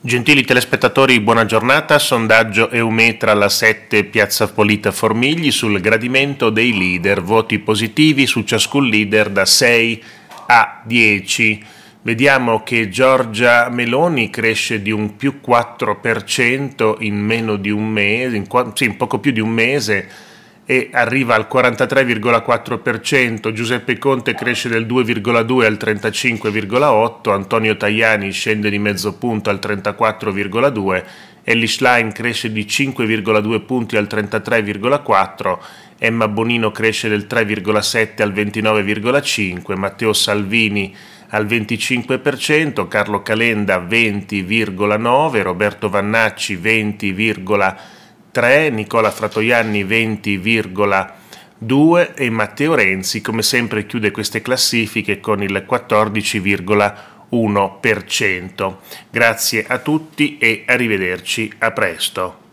Gentili telespettatori, buona giornata. Sondaggio Eumetra alla 7 Piazza Polita Formigli sul gradimento dei leader. Voti positivi su ciascun leader da 6 a 10. Vediamo che Giorgia Meloni cresce di un più 4% in meno di un mese, in, sì, in poco più di un mese e arriva al 43,4%, Giuseppe Conte cresce del 2,2 al 35,8, Antonio Tajani scende di mezzo punto al 34,2, Ellie Schlein cresce di 5,2 punti al 33,4, Emma Bonino cresce del 3,7 al 29,5, Matteo Salvini al 25%, Carlo Calenda 20,9, Roberto Vannacci 20,9, 3, Nicola Fratoianni 20,2 e Matteo Renzi come sempre chiude queste classifiche con il 14,1%. Grazie a tutti e arrivederci a presto.